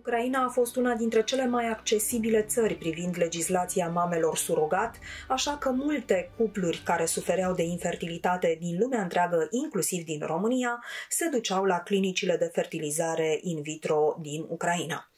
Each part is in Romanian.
Ucraina a fost una dintre cele mai accesibile țări privind legislația mamelor surogat, așa că multe cupluri care sufereau de infertilitate din lumea întreagă, inclusiv din România, se duceau la clinicile de fertilizare in vitro din Ucraina.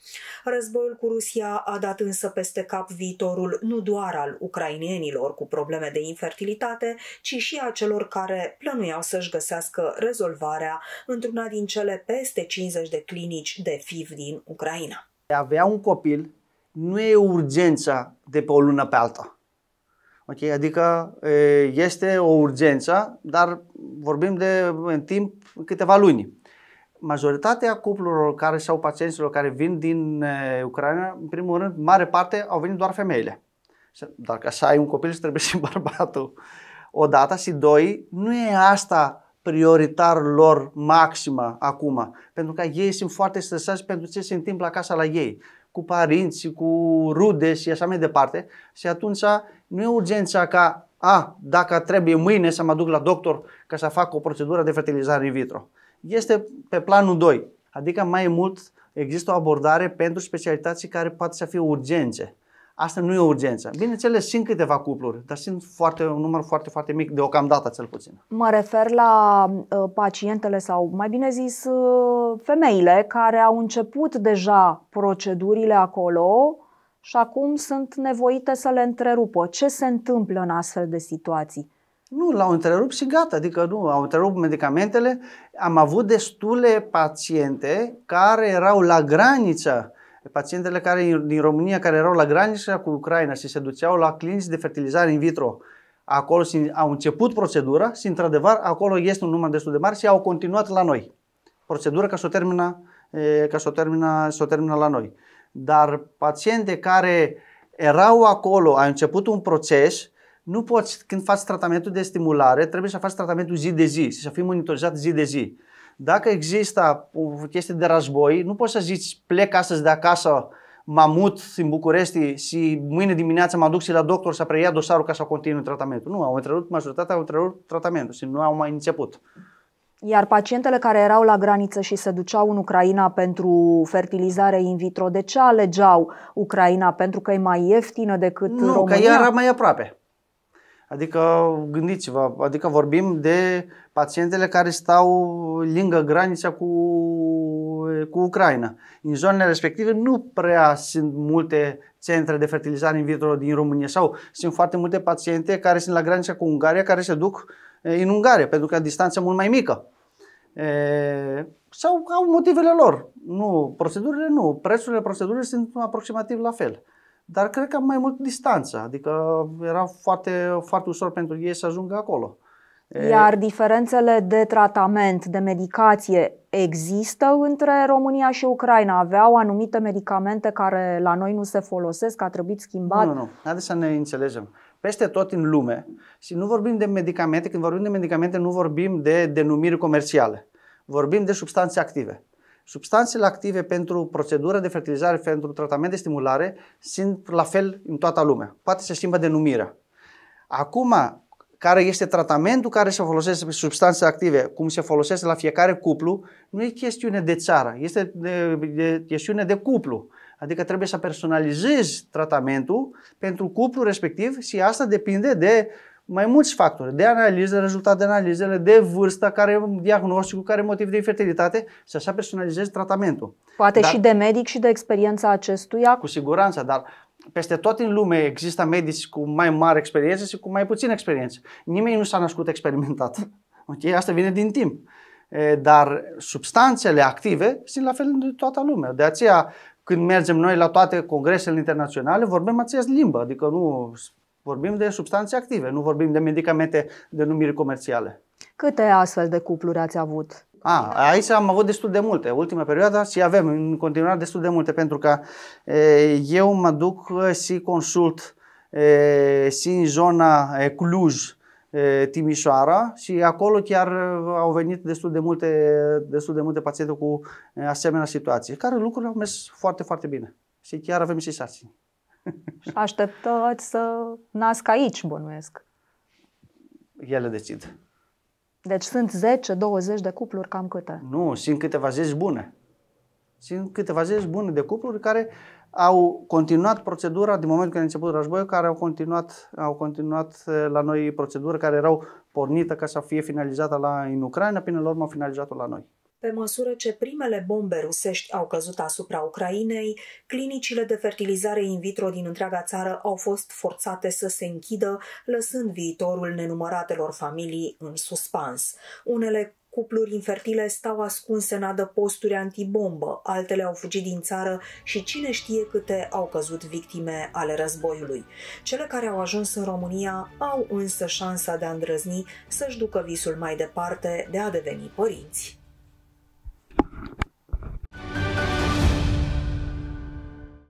Războiul cu Rusia a dat însă peste cap viitorul nu doar al ucrainienilor cu probleme de infertilitate, ci și a celor care plănuiau să-și găsească rezolvarea într-una din cele peste 50 de clinici de FIV din Ucraina. Avea un copil nu e urgența de pe o lună pe alta. Okay? Adică este o urgență, dar vorbim de în timp câteva luni majoritatea cuplurilor care sau pacienților care vin din eh, Ucraina, în primul rând, mare parte au venit doar femeile. Dar ca să ai un copil, trebuie și bărbatul. dată și doi, nu e asta prioritar lor maximă acum, pentru că ei sunt foarte stresați pentru ce se întâmplă acasă la ei, cu părinți, cu rude și așa mai departe. Și atunci nu e urgența ca, a, dacă trebuie mâine să mă duc la doctor ca să fac o procedură de fertilizare in vitro este pe planul 2. Adică mai mult există o abordare pentru specialități care poate să fie urgențe. Asta nu e o urgență. Bineînțeles, sunt câteva cupluri, dar sunt foarte, un număr foarte, foarte mic, deocamdată cel puțin. Mă refer la uh, pacientele sau, mai bine zis, uh, femeile care au început deja procedurile acolo și acum sunt nevoite să le întrerupă. Ce se întâmplă în astfel de situații? Nu, l-au întrerupt și gata, adică nu, au întrerupt medicamentele. Am avut destule paciente care erau la graniță, pacientele care din România care erau la graniță cu Ucraina și se duceau la clinici de fertilizare in vitro. Acolo au început procedura și într-adevăr acolo este un număr destul de mare și au continuat la noi. Procedura ca să o termină, ca să o termină, să o termină la noi. Dar paciente care erau acolo, au început un proces nu poți, când faci tratamentul de stimulare, trebuie să faci tratamentul zi de zi și să fii monitorizat zi de zi. Dacă există o chestie de război, nu poți să zici plec astăzi de acasă, mă mut în București și mâine dimineață mă duc și la doctor să preia dosarul ca să continui tratamentul. Nu, au întrerupt, majoritatea au întrerupt tratamentul și nu au mai început. Iar pacientele care erau la graniță și se duceau în Ucraina pentru fertilizare in vitro, de ce alegeau Ucraina? Pentru că e mai ieftină decât nu, România? Nu, că era mai aproape. Adică gândiți-vă, adică vorbim de pacientele care stau lângă granița cu, cu Ucraina. În zonele respective nu prea sunt multe centre de fertilizare in vitro din România sau sunt foarte multe paciente care sunt la granița cu Ungaria care se duc eh, în Ungaria pentru că distanța mult mai mică. E, eh, sau au motivele lor. Nu, procedurile nu. Prețurile procedurilor sunt aproximativ la fel. Dar cred că mai mult distanță, adică era foarte, foarte ușor pentru ei să ajungă acolo. Iar diferențele de tratament, de medicație, există între România și Ucraina? Aveau anumite medicamente care la noi nu se folosesc, a trebuit schimbat? Nu, nu, nu. Haideți să ne înțelegem. Peste tot în lume, și nu vorbim de medicamente, când vorbim de medicamente nu vorbim de denumiri comerciale. Vorbim de substanțe active. Substanțele active pentru procedură de fertilizare, pentru tratament de stimulare, sunt la fel în toată lumea. Poate se schimbă denumirea. Acum, care este tratamentul care se folosește pe substanțe active, cum se folosește la fiecare cuplu, nu e chestiune de țară, este de, de, chestiune de cuplu. Adică trebuie să personalizezi tratamentul pentru cuplu respectiv și asta depinde de mai mulți factori, de analiză, rezultat de analizele, de vârstă, care diagnosticul, care motiv de infertilitate și așa personalizezi tratamentul. Poate dar, și de medic și de experiența acestuia? Cu siguranță, dar peste tot în lume există medici cu mai mare experiență și cu mai puțină experiență. Nimeni nu s-a născut experimentat. Okay? Asta vine din timp. dar substanțele active sunt la fel în toată lumea. De aceea, când mergem noi la toate congresele internaționale, vorbim aceeași limbă. Adică nu Vorbim de substanțe active, nu vorbim de medicamente de numiri comerciale. Câte astfel de cupluri ați avut? A, aici am avut destul de multe, ultima perioadă și avem în continuare destul de multe, pentru că e, eu mă duc și consult e, și în zona e, Cluj, e, Timișoara și acolo chiar au venit destul de multe, destul de multe paciente cu asemenea situații, care lucrurile au mers foarte, foarte bine și chiar avem și sarcini. Și așteptați să nasc aici, bănuiesc. Ele decid. Deci sunt 10-20 de cupluri, cam câte? Nu, sunt câteva zeci bune. Sunt câteva zeci bune de cupluri care au continuat procedura din momentul când a început războiul, care au continuat, au continuat eh, la noi procedură care erau pornită ca să fie finalizată la, în Ucraina, până la urmă au finalizat-o la noi. Pe măsură ce primele bombe rusești au căzut asupra Ucrainei, clinicile de fertilizare in vitro din întreaga țară au fost forțate să se închidă, lăsând viitorul nenumăratelor familii în suspans. Unele Cupluri infertile stau ascunse în adăposturi antibombă, altele au fugit din țară și cine știe câte au căzut victime ale războiului. Cele care au ajuns în România au însă șansa de a îndrăzni să-și ducă visul mai departe de a deveni părinți.